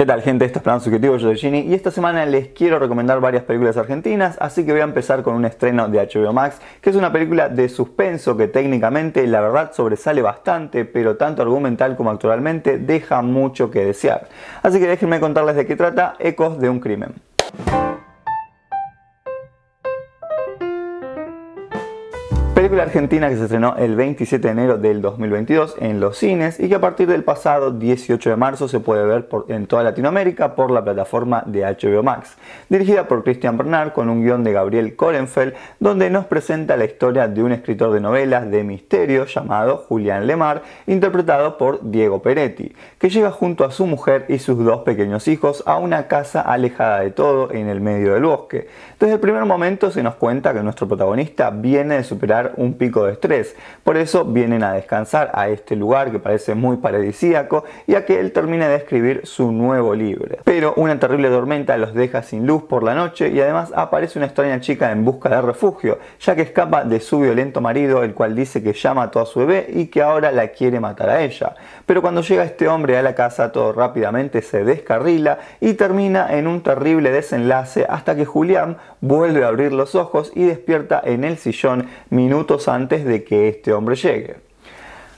¿Qué tal gente? Este es Plan Subjetivo, yo soy Gini y esta semana les quiero recomendar varias películas argentinas, así que voy a empezar con un estreno de HBO Max, que es una película de suspenso que técnicamente la verdad sobresale bastante, pero tanto argumental como actualmente deja mucho que desear. Así que déjenme contarles de qué trata Ecos de un Crimen. película argentina que se estrenó el 27 de enero del 2022 en los cines y que a partir del pasado 18 de marzo se puede ver en toda Latinoamérica por la plataforma de HBO Max. Dirigida por Christian Bernard con un guión de Gabriel Korenfeld donde nos presenta la historia de un escritor de novelas de misterio llamado Julián Lemar, interpretado por Diego Peretti, que llega junto a su mujer y sus dos pequeños hijos a una casa alejada de todo en el medio del bosque. Desde el primer momento se nos cuenta que nuestro protagonista viene de superar un pico de estrés. Por eso vienen a descansar a este lugar que parece muy paradisíaco y a que él termine de escribir su nuevo libro. Pero una terrible tormenta los deja sin luz por la noche y además aparece una extraña chica en busca de refugio, ya que escapa de su violento marido, el cual dice que ya mató a su bebé y que ahora la quiere matar a ella. Pero cuando llega este hombre a la casa, todo rápidamente se descarrila y termina en un terrible desenlace hasta que Julián vuelve a abrir los ojos y despierta en el sillón minutos antes de que este hombre llegue.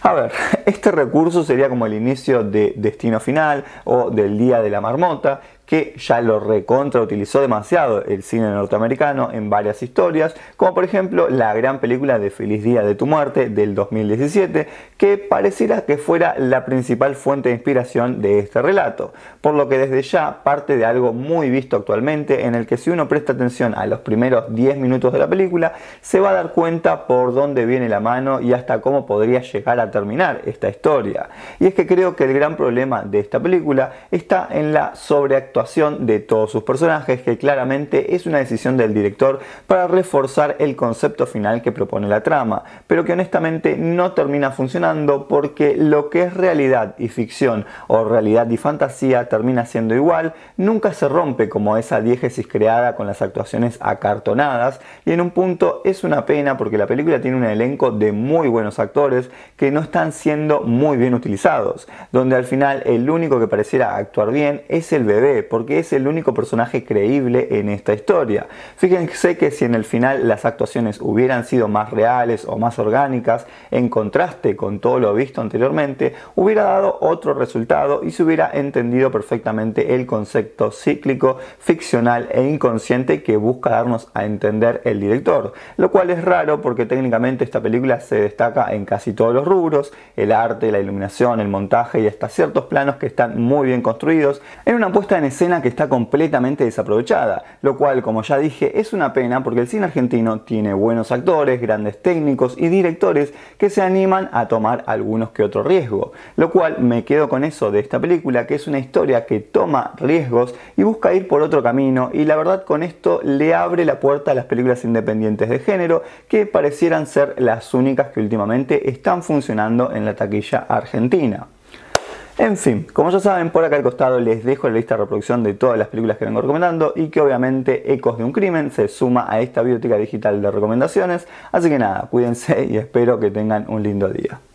A ver, este recurso sería como el inicio de Destino Final o del Día de la Marmota, que ya lo recontra utilizó demasiado el cine norteamericano en varias historias, como por ejemplo la gran película de Feliz Día de tu Muerte del 2017, que pareciera que fuera la principal fuente de inspiración de este relato, por lo que desde ya parte de algo muy visto actualmente en el que si uno presta atención a los primeros 10 minutos de la película, se va a dar cuenta por dónde viene la mano y hasta cómo podría llegar a terminar esta historia. Y es que creo que el gran problema de esta película está en la sobreactuación de todos sus personajes, que claramente es una decisión del director para reforzar el concepto final que propone la trama, pero que honestamente no termina funcionando porque lo que es realidad y ficción o realidad y fantasía termina siendo igual, nunca se rompe como esa diégesis creada con las actuaciones acartonadas y en un punto es una pena porque la película tiene un elenco de muy buenos actores que no están siendo muy bien utilizados, donde al final el único que pareciera actuar bien es el bebé, porque es el único personaje creíble en esta historia. Fíjense que si en el final las actuaciones hubieran sido más reales o más orgánicas, en contraste con todo lo visto anteriormente, hubiera dado otro resultado y se hubiera entendido perfectamente el concepto cíclico, ficcional e inconsciente que busca darnos a entender el director, lo cual es raro porque técnicamente esta película se destaca en casi todos los rubros, el arte, la iluminación, el montaje y hasta ciertos planos que están muy bien construidos, en una puesta en escena que está completamente desaprovechada, lo cual, como ya dije, es una pena porque el cine argentino tiene buenos actores, grandes técnicos y directores que se animan a tomar algunos que otro riesgo, lo cual me quedo con eso de esta película, que es una historia que toma riesgos y busca ir por otro camino y la verdad con esto le abre la puerta a las películas independientes de género que parecieran ser las únicas que últimamente están funcionando en la taquilla argentina. En fin, como ya saben, por acá al costado les dejo la lista de reproducción de todas las películas que vengo recomendando y que obviamente Ecos de un Crimen se suma a esta biblioteca digital de recomendaciones. Así que nada, cuídense y espero que tengan un lindo día.